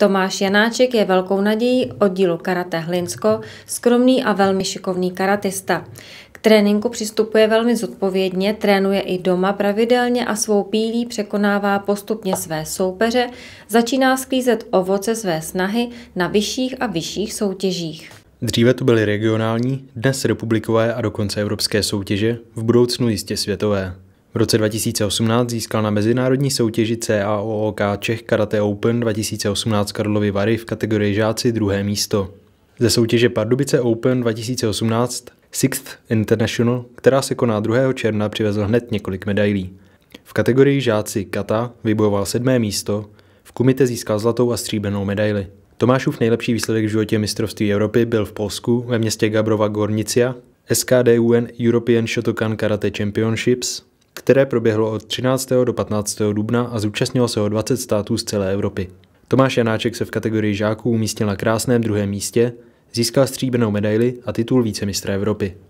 Tomáš Janáček je velkou nadějí oddílu Karate Hlinsko, skromný a velmi šikovný karatista. K tréninku přistupuje velmi zodpovědně, trénuje i doma pravidelně a svou pílí překonává postupně své soupeře, začíná sklízet ovoce své snahy na vyšších a vyšších soutěžích. Dříve to byly regionální, dnes republikové a dokonce evropské soutěže, v budoucnu jistě světové. V roce 2018 získal na mezinárodní soutěži CAOOK Čech Karate Open 2018 Karlovy Vary v kategorii žáci druhé místo. Ze soutěže Pardubice Open 2018 Sixth International, která se koná 2. června, přivezl hned několik medailí. V kategorii žáci kata vybojoval sedmé místo, v kumite získal zlatou a stříbrnou medaili. Tomášův nejlepší výsledek v životě mistrovství Evropy byl v Polsku ve městě Gabrova Gornicia SKDUN European Shotokan Karate Championships, které proběhlo od 13. do 15. dubna a zúčastnilo se ho 20 států z celé Evropy. Tomáš Janáček se v kategorii žáků umístil na krásném druhém místě, získal stříbrnou medaili a titul vícemistra Evropy.